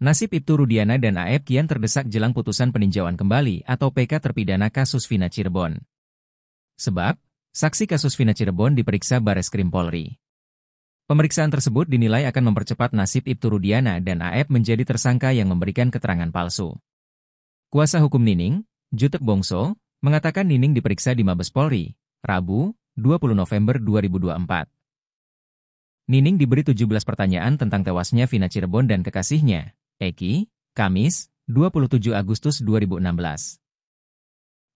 Nasib Ibtu Rudiana dan Aep kian terdesak jelang putusan peninjauan kembali atau PK terpidana kasus Vina Cirebon. Sebab, saksi kasus Vina Cirebon diperiksa Bares Krim Polri. Pemeriksaan tersebut dinilai akan mempercepat nasib Ibtu Rudiana dan Aep menjadi tersangka yang memberikan keterangan palsu. Kuasa hukum Nining, Jutek Bongso, mengatakan Nining diperiksa di Mabes Polri, Rabu, 20 November 2024. Nining diberi 17 pertanyaan tentang tewasnya Vina Cirebon dan kekasihnya, Eki, Kamis, 27 Agustus 2016.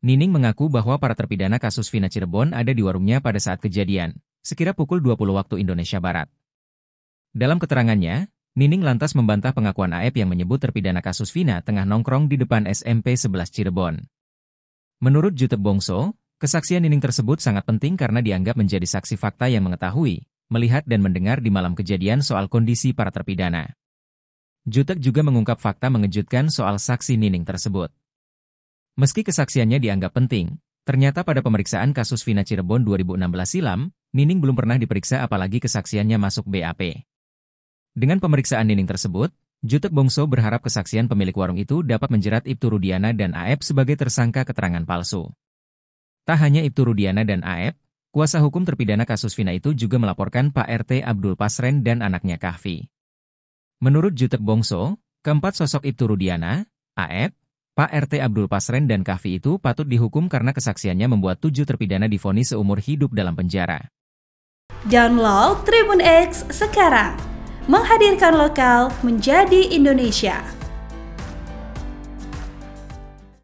Nining mengaku bahwa para terpidana kasus Vina Cirebon ada di warungnya pada saat kejadian, sekira pukul 20 waktu Indonesia Barat. Dalam keterangannya, Nining lantas membantah pengakuan AF yang menyebut terpidana kasus Vina tengah nongkrong di depan SMP 11 Cirebon. Menurut Jutep Bongso, kesaksian Nining tersebut sangat penting karena dianggap menjadi saksi fakta yang mengetahui, melihat dan mendengar di malam kejadian soal kondisi para terpidana. Jutek juga mengungkap fakta mengejutkan soal saksi Nining tersebut. Meski kesaksiannya dianggap penting, ternyata pada pemeriksaan kasus Vina Cirebon 2016 silam, Nining belum pernah diperiksa apalagi kesaksiannya masuk BAP. Dengan pemeriksaan Nining tersebut, Jutek Bongso berharap kesaksian pemilik warung itu dapat menjerat Ibtu Rudiana dan Aep sebagai tersangka keterangan palsu. Tak hanya Ibtu Rudiana dan Aep, kuasa hukum terpidana kasus Vina itu juga melaporkan Pak RT Abdul Pasren dan anaknya Kahfi. Menurut Jutek Bongso, keempat sosok Ibtu Rudiana, Aep, Pak RT Abdul Pasren dan Kafi itu patut dihukum karena kesaksiannya membuat tujuh terpidana difonis seumur hidup dalam penjara. Download Tribun X sekarang, menghadirkan lokal menjadi Indonesia.